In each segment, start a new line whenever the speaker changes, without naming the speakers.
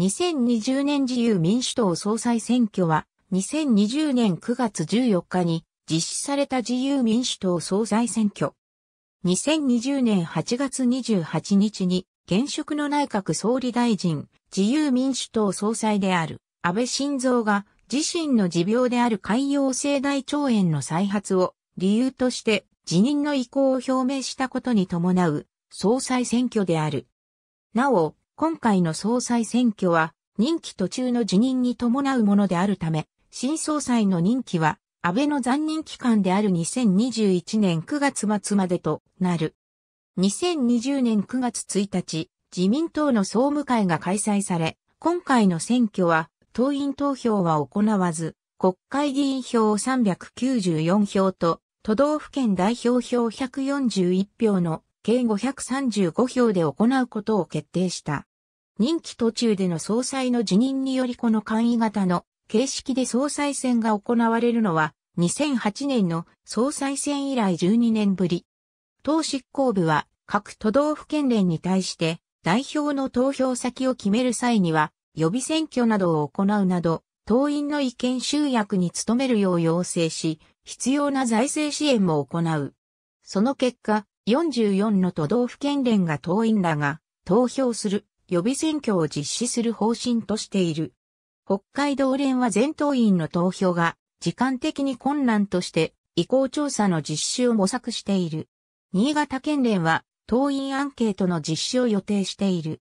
2020年自由民主党総裁選挙は、2020年9月14日に実施された自由民主党総裁選挙。2020年8月28日に現職の内閣総理大臣、自由民主党総裁である安倍晋三が自身の持病である海洋性大腸炎の再発を理由として辞任の意向を表明したことに伴う総裁選挙である。なお、今回の総裁選挙は、任期途中の辞任に伴うものであるため、新総裁の任期は、安倍の残任期間である2021年9月末までとなる。2020年9月1日、自民党の総務会が開催され、今回の選挙は、党員投票は行わず、国会議員票394票と、都道府県代表票141票の計535票で行うことを決定した。任期途中での総裁の辞任によりこの簡易型の形式で総裁選が行われるのは2008年の総裁選以来12年ぶり。党執行部は各都道府県連に対して代表の投票先を決める際には予備選挙などを行うなど党員の意見集約に努めるよう要請し必要な財政支援も行う。その結果44の都道府県連が党員らが投票する予備選挙を実施する方針としている。北海道連は全党員の投票が時間的に困難として意向調査の実施を模索している。新潟県連は党員アンケートの実施を予定している。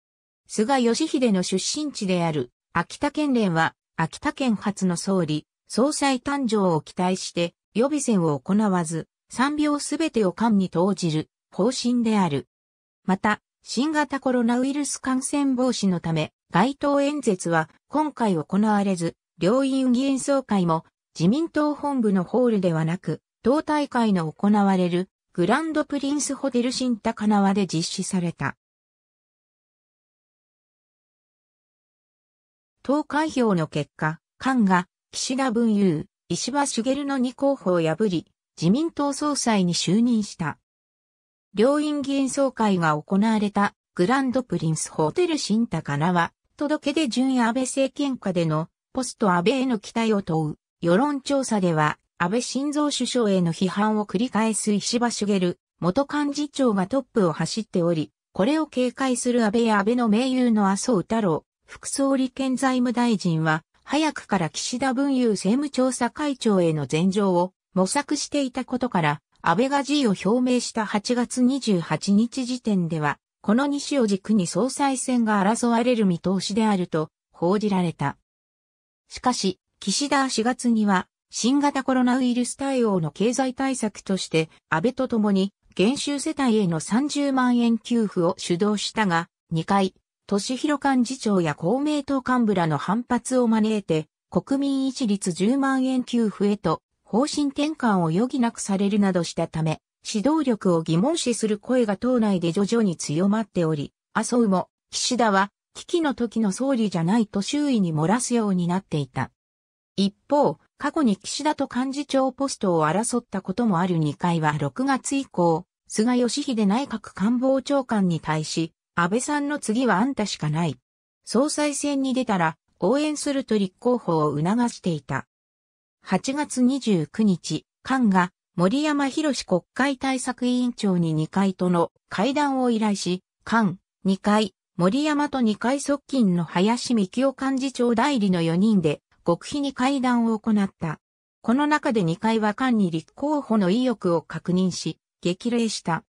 菅義偉の出身地である秋田県連は秋田県初の総理、総裁誕生を期待して予備選を行わず、3秒すべてを官に投じる方針である。また、新型コロナウイルス感染防止のため、街頭演説は今回行われず、両院議員総会も自民党本部のホールではなく、党大会の行われるグランドプリンスホテル新高輪で実施された。党開票の結果、菅が岸田文雄、石破茂の2候補を破り、自民党総裁に就任した。両院議員総会が行われたグランドプリンスホテル新高菜は、届け出準安倍政権下でのポスト安倍への期待を問う世論調査では、安倍晋三首相への批判を繰り返す石破茂元幹事長がトップを走っており、これを警戒する安倍や安倍の盟友の麻生太郎、副総理兼財務大臣は、早くから岸田文雄政務調査会長への前情を模索していたことから、安倍が辞意を表明した8月28日時点では、この西を軸に総裁選が争われる見通しであると報じられた。しかし、岸田は4月には、新型コロナウイルス対応の経済対策として、安倍と共に、減収世帯への30万円給付を主導したが、2回、都市広幹事長や公明党幹部らの反発を招いて、国民一律10万円給付へと方針転換を余儀なくされるなどしたため、指導力を疑問視する声が党内で徐々に強まっており、麻生も岸田は危機の時の総理じゃないと周囲に漏らすようになっていた。一方、過去に岸田と幹事長ポストを争ったこともある2回は6月以降、菅義偉内閣官房長官に対し、安倍さんの次はあんたしかない。総裁選に出たら応援すると立候補を促していた。8月29日、菅が森山博国会対策委員長に2回との会談を依頼し、菅、2回、森山と2回側近の林幹夫幹事長代理の4人で極秘に会談を行った。この中で2回は菅に立候補の意欲を確認し、激励した。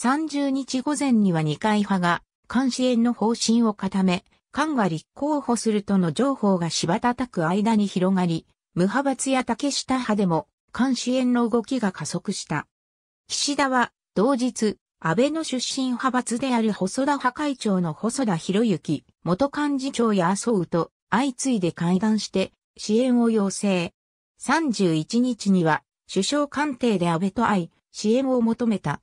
30日午前には二階派が監視援の方針を固め、菅が立候補するとの情報が柴叩く間に広がり、無派閥や竹下派でも、菅支援の動きが加速した。岸田は、同日、安倍の出身派閥である細田派会長の細田博之、元幹事長や麻生と相次いで会談して支援を要請。31日には首相官邸で安倍と会い支援を求めた。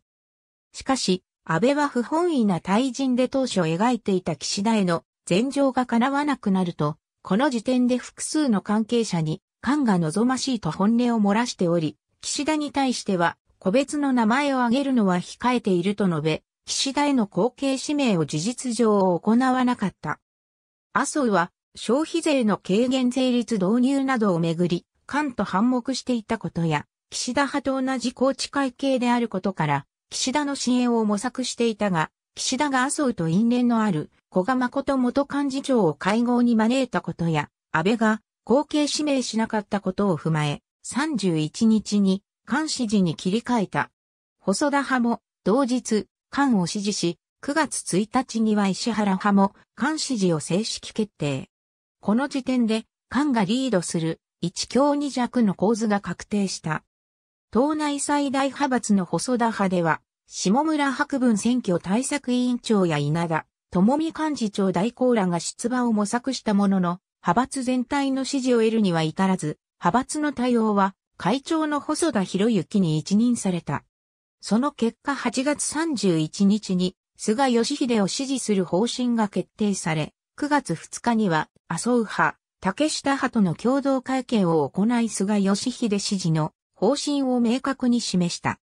しかし、安倍は不本意な退陣で当初描いていた岸田への前情が叶わなくなると、この時点で複数の関係者に感が望ましいと本音を漏らしており、岸田に対しては、個別の名前を挙げるのは控えていると述べ、岸田への後継指名を事実上行わなかった。麻生は、消費税の軽減税率導入などをめぐり、官と反目していたことや、岸田派と同じ高知会系であることから、岸田の支援を模索していたが、岸田が麻生と因縁のある古賀誠元幹事長を会合に招いたことや、安倍が後継指名しなかったことを踏まえ、31日に菅支持に切り替えた。細田派も同日菅を支持し、9月1日には石原派も菅支持を正式決定。この時点で菅がリードする1強2弱の構図が確定した。党内最大派閥の細田派では、下村博文選挙対策委員長や稲田、智美幹事長代行らが出馬を模索したものの、派閥全体の支持を得るには至らず、派閥の対応は会長の細田博之に一任された。その結果8月31日に菅義偉を支持する方針が決定され、9月2日には麻生派、竹下派との共同会見を行い菅義偉支持の方針を明確に示した。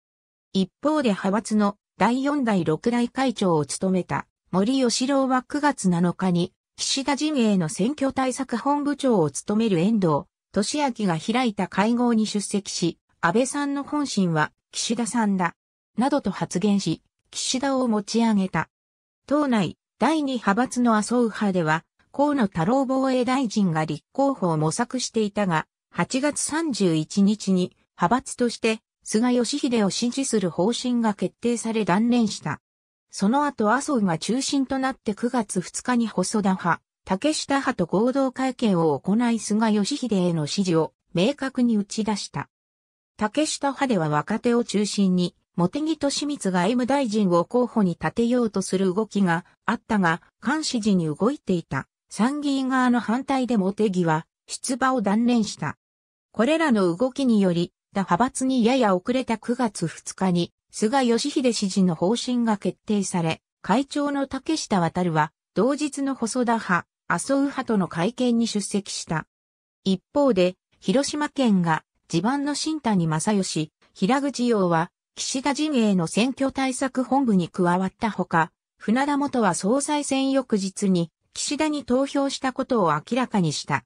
一方で派閥の第4代6代会長を務めた森喜朗は9月7日に岸田陣営の選挙対策本部長を務める遠藤、俊明が開いた会合に出席し、安倍さんの本心は岸田さんだ、などと発言し、岸田を持ち上げた。党内、第二派閥の麻生派では、河野太郎防衛大臣が立候補を模索していたが、8月31日に派閥として菅義偉を支持する方針が決定され断念した。その後麻生が中心となって9月2日に細田派、竹下派と合同会見を行い菅義偉への支持を明確に打ち出した。竹下派では若手を中心に、茂木敏光が M 大臣を候補に立てようとする動きがあったが、監視時に動いていた参議院側の反対で茂木は出馬を断念した。これらの動きにより、他派閥にやや遅れた9月2日に菅義偉知事の方針が決定され、会長の竹下渡は、同日の細田派、麻生派との会見に出席した。一方で、広島県が、地盤の新谷正義、平口洋は、岸田陣営の選挙対策本部に加わったほか、船田元は総裁選翌日に、岸田に投票したことを明らかにした。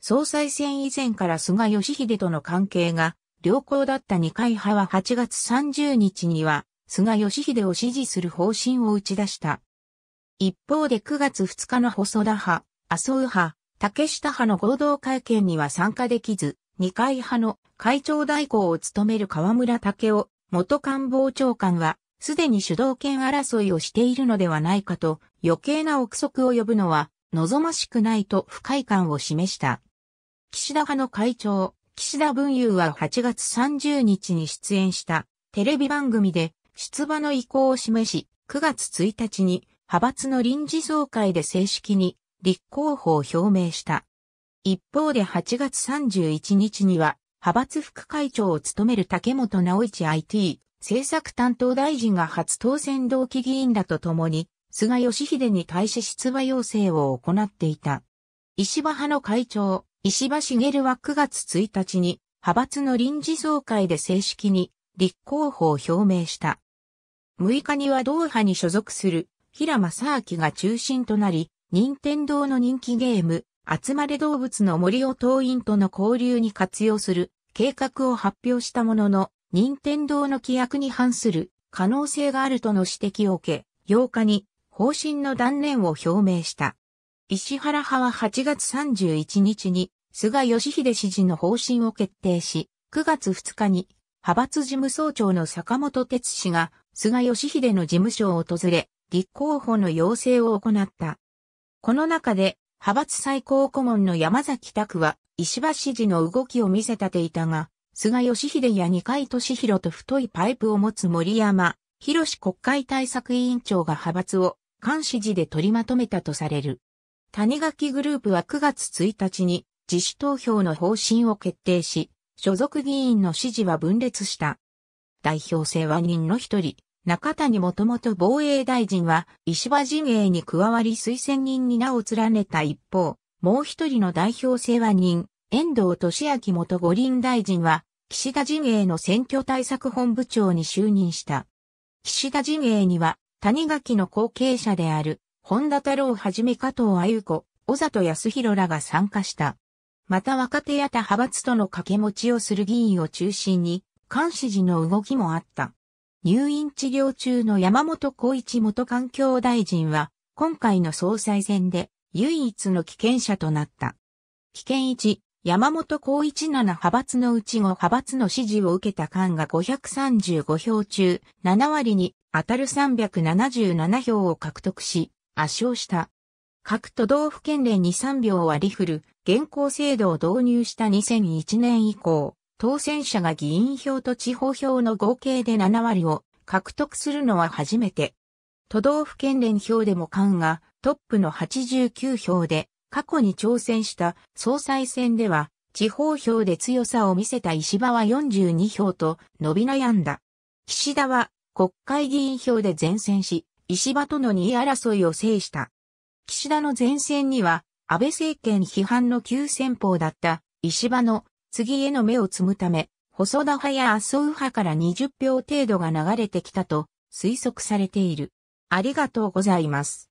総裁選以前から菅義偉との関係が良好だった二階派は8月30日には、菅義偉を支持する方針を打ち出した。一方で9月2日の細田派、麻生派、竹下派の合同会見には参加できず、二階派の会長代行を務める河村武夫元官房長官は、すでに主導権争いをしているのではないかと、余計な憶測を呼ぶのは、望ましくないと不快感を示した。岸田派の会長、岸田文雄は8月30日に出演したテレビ番組で出馬の意向を示し、9月1日に派閥の臨時総会で正式に立候補を表明した。一方で8月31日には派閥副会長を務める竹本直一 IT 政策担当大臣が初当選同期議員らと共に菅義偉に対し出馬要請を行っていた。石破派の会長、石破茂は9月1日に派閥の臨時総会で正式に立候補を表明した。6日には同派に所属する平正明が中心となり、任天堂の人気ゲーム、集まれ動物の森を党員との交流に活用する計画を発表したものの、任天堂の規約に反する可能性があるとの指摘を受け、8日に方針の断念を表明した。石原派は8月31日に菅義偉氏事の方針を決定し、9月2日に派閥事務総長の坂本哲氏が菅義偉の事務所を訪れ、立候補の要請を行った。この中で、派閥最高顧問の山崎拓は、石破氏事の動きを見せ立ていたが、菅義偉や二階俊弘と太いパイプを持つ森山、広志国会対策委員長が派閥を、菅支持で取りまとめたとされる。谷垣グループは9月1日に自主投票の方針を決定し、所属議員の支持は分裂した。代表制は人の一人、中谷元元防衛大臣は石破陣営に加わり推薦人に名を連ねた一方、もう一人の代表制は人、遠藤俊明元五輪大臣は岸田陣営の選挙対策本部長に就任した。岸田陣営には谷垣の後継者である本田太郎はじめ加藤あゆ子、小里康弘らが参加した。また若手や他派閥との掛け持ちをする議員を中心に、監視時の動きもあった。入院治療中の山本光一元環境大臣は、今回の総裁選で唯一の危険者となった。危険一、山本光一七派閥のうち5派閥の支持を受けた官が535票中、7割に当たる377票を獲得し、圧勝した。各都道府県連に3票割り振る現行制度を導入した2001年以降、当選者が議員票と地方票の合計で7割を獲得するのは初めて。都道府県連票でも菅がトップの89票で過去に挑戦した総裁選では地方票で強さを見せた石破は42票と伸び悩んだ。岸田は国会議員票で善戦し、石破との2位争いを制した。岸田の前線には、安倍政権批判の急先鋒だった石破の次への目を積むため、細田派や麻生派から20票程度が流れてきたと推測されている。ありがとうございます。